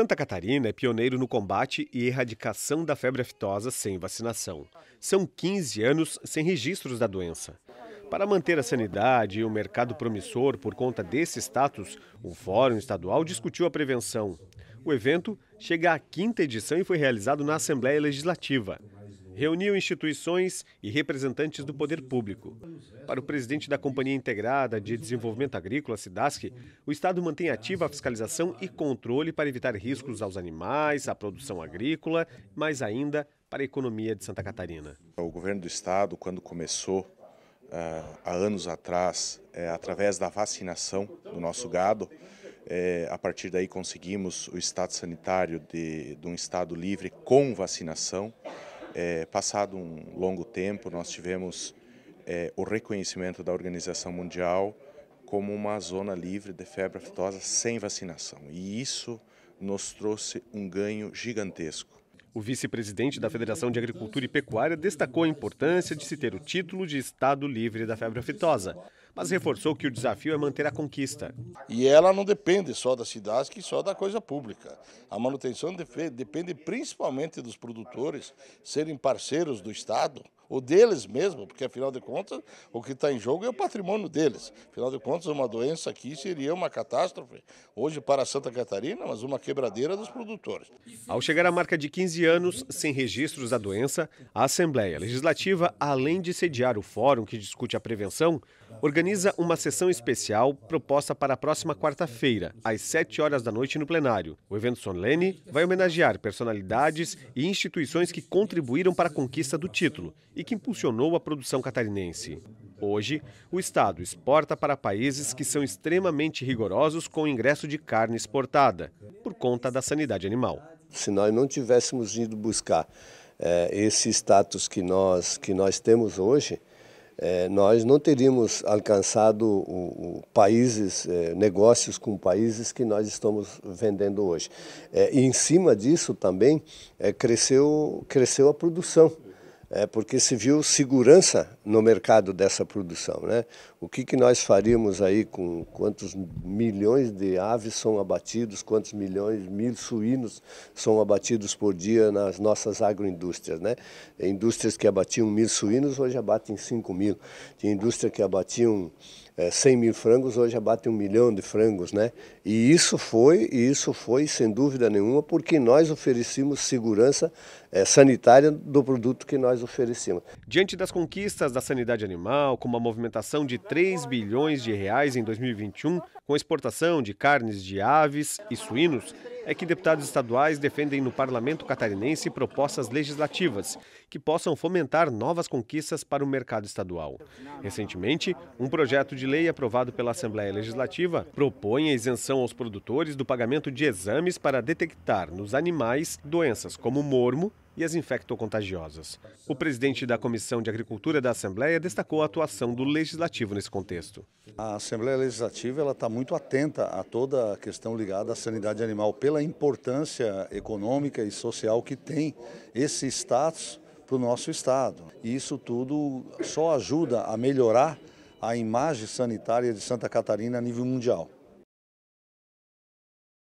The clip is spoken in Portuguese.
Santa Catarina é pioneiro no combate e erradicação da febre aftosa sem vacinação. São 15 anos sem registros da doença. Para manter a sanidade e o mercado promissor por conta desse status, o Fórum Estadual discutiu a prevenção. O evento chega à quinta edição e foi realizado na Assembleia Legislativa reuniu instituições e representantes do poder público. Para o presidente da Companhia Integrada de Desenvolvimento Agrícola, SIDASC, o Estado mantém ativa a fiscalização e controle para evitar riscos aos animais, à produção agrícola, mas ainda para a economia de Santa Catarina. O governo do Estado, quando começou ah, há anos atrás, é, através da vacinação do nosso gado, é, a partir daí conseguimos o estado sanitário de, de um estado livre com vacinação. É, passado um longo tempo, nós tivemos é, o reconhecimento da Organização Mundial como uma zona livre de febre aftosa sem vacinação. E isso nos trouxe um ganho gigantesco. O vice-presidente da Federação de Agricultura e Pecuária destacou a importância de se ter o título de Estado Livre da Febre Aftosa mas reforçou que o desafio é manter a conquista. E ela não depende só da cidade, que só da coisa pública. A manutenção depende principalmente dos produtores serem parceiros do Estado ou deles mesmo, porque afinal de contas o que está em jogo é o patrimônio deles. Afinal de contas, uma doença aqui seria uma catástrofe, hoje para Santa Catarina, mas uma quebradeira dos produtores. Ao chegar à marca de 15 anos sem registros da doença, a Assembleia Legislativa, além de sediar o fórum que discute a prevenção, organiza uma sessão especial proposta para a próxima quarta-feira, às 7 horas da noite no plenário. O evento solene vai homenagear personalidades e instituições que contribuíram para a conquista do título e que impulsionou a produção catarinense. Hoje, o Estado exporta para países que são extremamente rigorosos com o ingresso de carne exportada, por conta da sanidade animal. Se nós não tivéssemos ido buscar é, esse status que nós, que nós temos hoje, é, nós não teríamos alcançado o, o países, é, negócios com países que nós estamos vendendo hoje. É, e em cima disso também cresceu, cresceu a produção, porque se viu segurança no mercado dessa produção. Né? O que, que nós faríamos aí com quantos milhões de aves são abatidos, quantos milhões, mil suínos são abatidos por dia nas nossas agroindústrias. Né? Indústrias que abatiam mil suínos, hoje abatem 5 mil. Tinha indústria que abatiam é, 100 mil frangos, hoje abate um milhão de frangos, né? E isso foi, e isso foi sem dúvida nenhuma, porque nós oferecemos segurança é, sanitária do produto que nós oferecemos. Diante das conquistas da sanidade animal, com uma movimentação de 3 bilhões de reais em 2021, com exportação de carnes de aves e suínos, é que deputados estaduais defendem no parlamento catarinense propostas legislativas que possam fomentar novas conquistas para o mercado estadual. Recentemente, um projeto de lei aprovado pela Assembleia Legislativa propõe a isenção aos produtores do pagamento de exames para detectar nos animais doenças como mormo, e as infectocontagiosas. O presidente da Comissão de Agricultura da Assembleia destacou a atuação do Legislativo nesse contexto. A Assembleia Legislativa está muito atenta a toda a questão ligada à sanidade animal, pela importância econômica e social que tem esse status para o nosso Estado. E isso tudo só ajuda a melhorar a imagem sanitária de Santa Catarina a nível mundial.